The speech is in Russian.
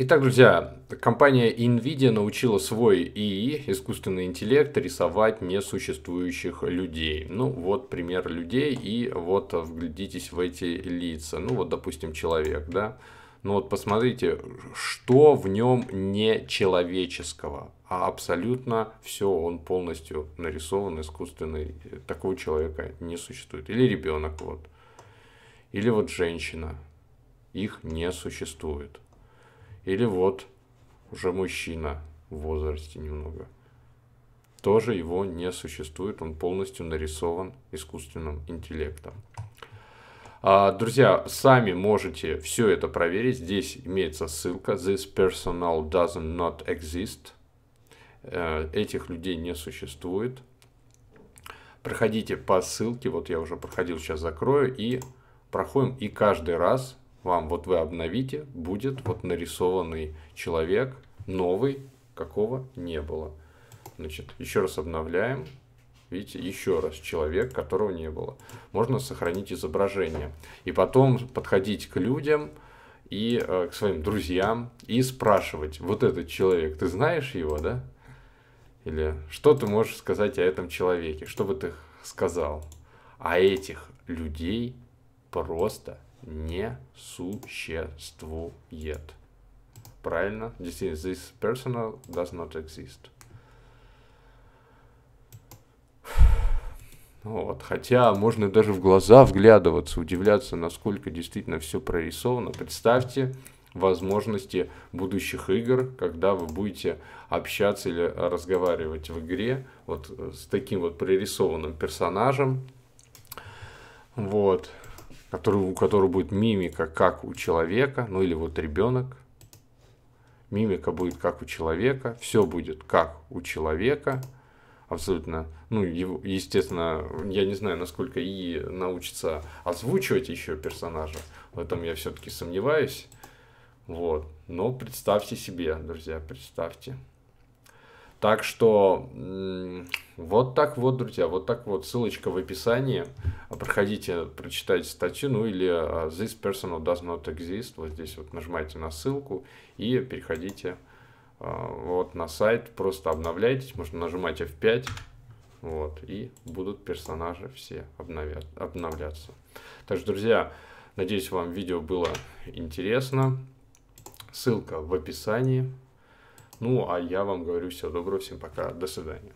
Итак, друзья, компания NVIDIA научила свой ИИ, искусственный интеллект, рисовать несуществующих людей. Ну, вот пример людей, и вот вглядитесь в эти лица. Ну, вот, допустим, человек, да? Ну, вот посмотрите, что в нем не человеческого, а абсолютно все, он полностью нарисован, искусственный. Такого человека не существует. Или ребенок, вот. Или вот женщина. Их не существует. Или вот уже мужчина в возрасте немного. Тоже его не существует, он полностью нарисован искусственным интеллектом. А, друзья, сами можете все это проверить. Здесь имеется ссылка. This personal doesn't not exist. Э, этих людей не существует. Проходите по ссылке. Вот я уже проходил, сейчас закрою. И проходим. И каждый раз вам, вот вы обновите, будет вот нарисованный человек новый, какого не было. Значит, еще раз обновляем. Видите, еще раз человек, которого не было. Можно сохранить изображение. И потом подходить к людям и э, к своим друзьям и спрашивать, вот этот человек, ты знаешь его, да? Или что ты можешь сказать о этом человеке? Что бы ты сказал? А этих людей просто не существует. Правильно? This, this personal does not exist. Вот. Хотя можно даже в глаза вглядываться, удивляться, насколько действительно все прорисовано. Представьте возможности будущих игр, когда вы будете общаться или разговаривать в игре вот э, с таким вот прорисованным персонажем. Вот который, у которого будет мимика, как у человека, ну или вот ребенок, мимика будет как у человека, все будет как у человека, абсолютно, ну, естественно, я не знаю, насколько и научится озвучивать еще персонажа, в этом я все-таки сомневаюсь, вот, но представьте себе, друзья, представьте. Так что вот так вот, друзья, вот так вот. Ссылочка в описании. Проходите, прочитайте статью, ну или а, This Personal Does Not Exist. Вот здесь вот нажимаете на ссылку и переходите а, вот на сайт. Просто обновляйтесь, можно нажимать F5. Вот, и будут персонажи все обновят, обновляться. Так что, друзья, надеюсь, вам видео было интересно. Ссылка в описании. Ну, а я вам говорю все доброго, всем пока, до свидания.